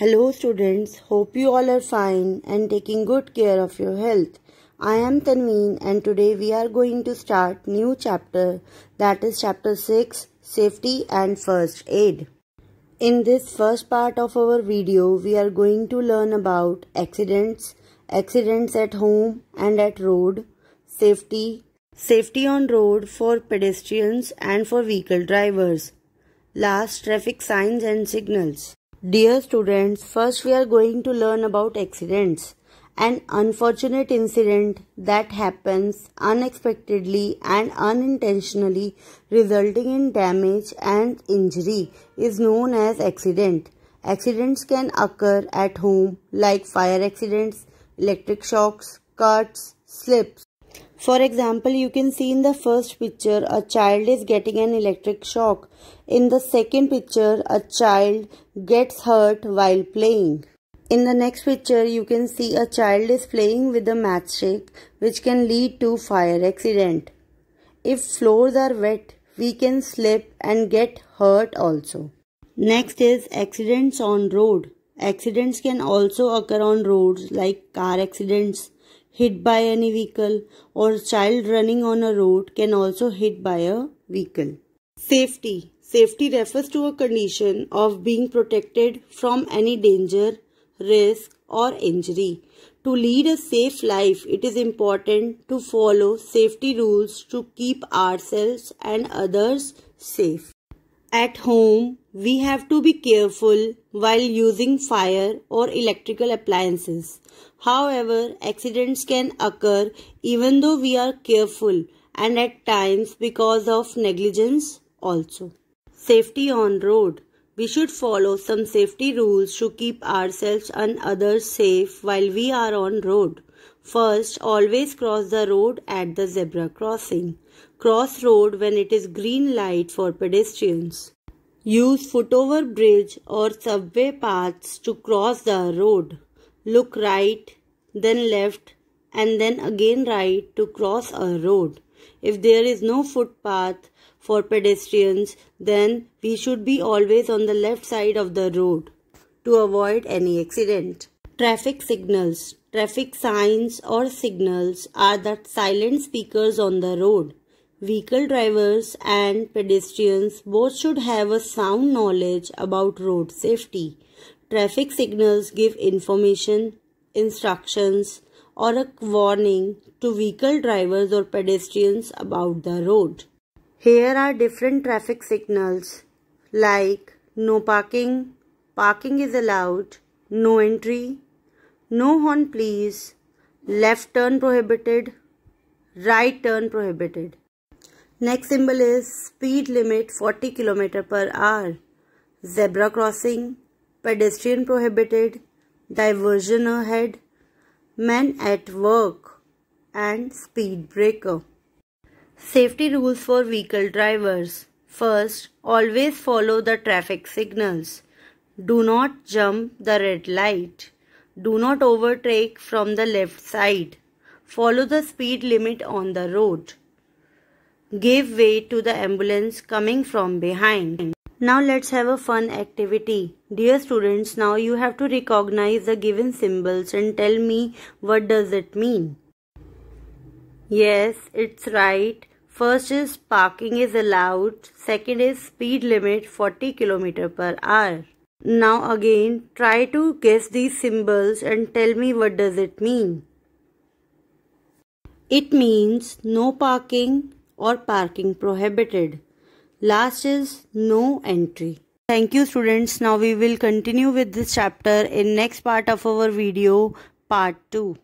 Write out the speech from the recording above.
Hello students, hope you all are fine and taking good care of your health. I am Tanveen and today we are going to start new chapter that is chapter 6 Safety and First Aid. In this first part of our video we are going to learn about accidents, accidents at home and at road, safety, safety on road for pedestrians and for vehicle drivers, last traffic signs and signals Dear students, first we are going to learn about accidents. An unfortunate incident that happens unexpectedly and unintentionally resulting in damage and injury is known as accident. Accidents can occur at home like fire accidents, electric shocks, cuts, slips, for example, you can see in the first picture a child is getting an electric shock. In the second picture, a child gets hurt while playing. In the next picture, you can see a child is playing with a matchstick which can lead to fire accident. If floors are wet, we can slip and get hurt also. Next is accidents on road. Accidents can also occur on roads like car accidents, hit by any vehicle or a child running on a road can also hit by a vehicle. Safety. Safety refers to a condition of being protected from any danger, risk or injury. To lead a safe life, it is important to follow safety rules to keep ourselves and others safe. At home, we have to be careful while using fire or electrical appliances. However, accidents can occur even though we are careful and at times because of negligence also. Safety on road. We should follow some safety rules to keep ourselves and others safe while we are on road. First, always cross the road at the zebra crossing cross road when it is green light for pedestrians. Use footover bridge or subway paths to cross the road. Look right, then left, and then again right to cross a road. If there is no footpath for pedestrians, then we should be always on the left side of the road to avoid any accident. Traffic signals. Traffic signs or signals are the silent speakers on the road. Vehicle drivers and pedestrians both should have a sound knowledge about road safety. Traffic signals give information, instructions, or a warning to vehicle drivers or pedestrians about the road. Here are different traffic signals like no parking, parking is allowed, no entry, no horn please, left turn prohibited, right turn prohibited. Next symbol is speed limit 40 km per hour. Zebra crossing, pedestrian prohibited, diversion ahead, men at work and speed breaker. Safety rules for vehicle drivers. First, always follow the traffic signals. Do not jump the red light. Do not overtake from the left side. Follow the speed limit on the road gave way to the ambulance coming from behind. Now let's have a fun activity. Dear students, now you have to recognize the given symbols and tell me what does it mean. Yes, it's right. First is parking is allowed. Second is speed limit 40 km per hour. Now again, try to guess these symbols and tell me what does it mean. It means no parking, or parking prohibited. Last is no entry. Thank you students. Now we will continue with this chapter in next part of our video part 2.